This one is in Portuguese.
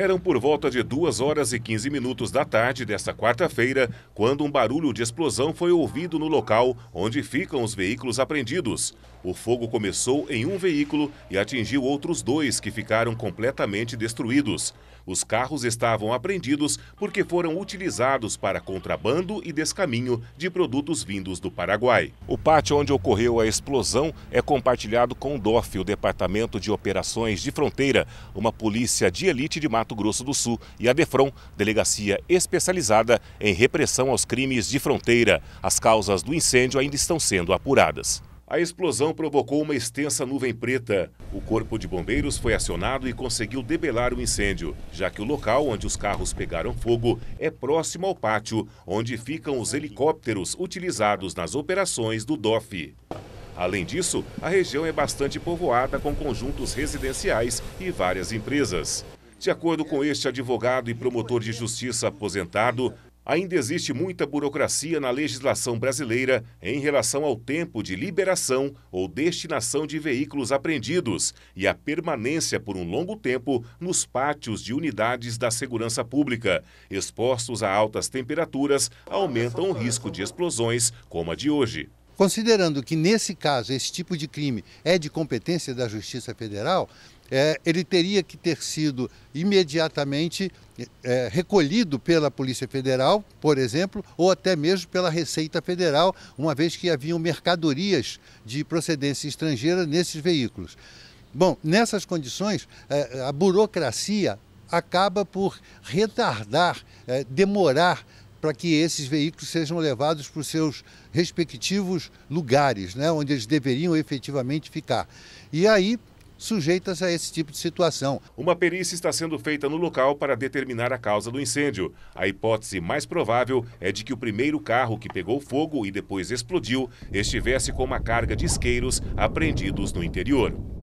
Eram por volta de 2 horas e 15 minutos da tarde desta quarta-feira, quando um barulho de explosão foi ouvido no local onde ficam os veículos apreendidos. O fogo começou em um veículo e atingiu outros dois que ficaram completamente destruídos. Os carros estavam apreendidos porque foram utilizados para contrabando e descaminho de produtos vindos do Paraguai. O pátio onde ocorreu a explosão é compartilhado com o DOF, o Departamento de Operações de Fronteira, uma polícia de elite de Mato Grosso do Sul, e a DEFRON, delegacia especializada em repressão aos crimes de fronteira. As causas do incêndio ainda estão sendo apuradas. A explosão provocou uma extensa nuvem preta. O corpo de bombeiros foi acionado e conseguiu debelar o incêndio, já que o local onde os carros pegaram fogo é próximo ao pátio, onde ficam os helicópteros utilizados nas operações do DOF. Além disso, a região é bastante povoada com conjuntos residenciais e várias empresas. De acordo com este advogado e promotor de justiça aposentado, ainda existe muita burocracia na legislação brasileira em relação ao tempo de liberação ou destinação de veículos apreendidos e a permanência por um longo tempo nos pátios de unidades da segurança pública. Expostos a altas temperaturas, aumentam o risco de explosões, como a de hoje. Considerando que, nesse caso, esse tipo de crime é de competência da Justiça Federal, é, ele teria que ter sido imediatamente é, recolhido pela Polícia Federal, por exemplo, ou até mesmo pela Receita Federal, uma vez que haviam mercadorias de procedência estrangeira nesses veículos. Bom, nessas condições, é, a burocracia acaba por retardar, é, demorar para que esses veículos sejam levados para os seus respectivos lugares, né, onde eles deveriam efetivamente ficar. E aí, sujeitas a esse tipo de situação. Uma perícia está sendo feita no local para determinar a causa do incêndio. A hipótese mais provável é de que o primeiro carro que pegou fogo e depois explodiu estivesse com uma carga de isqueiros apreendidos no interior.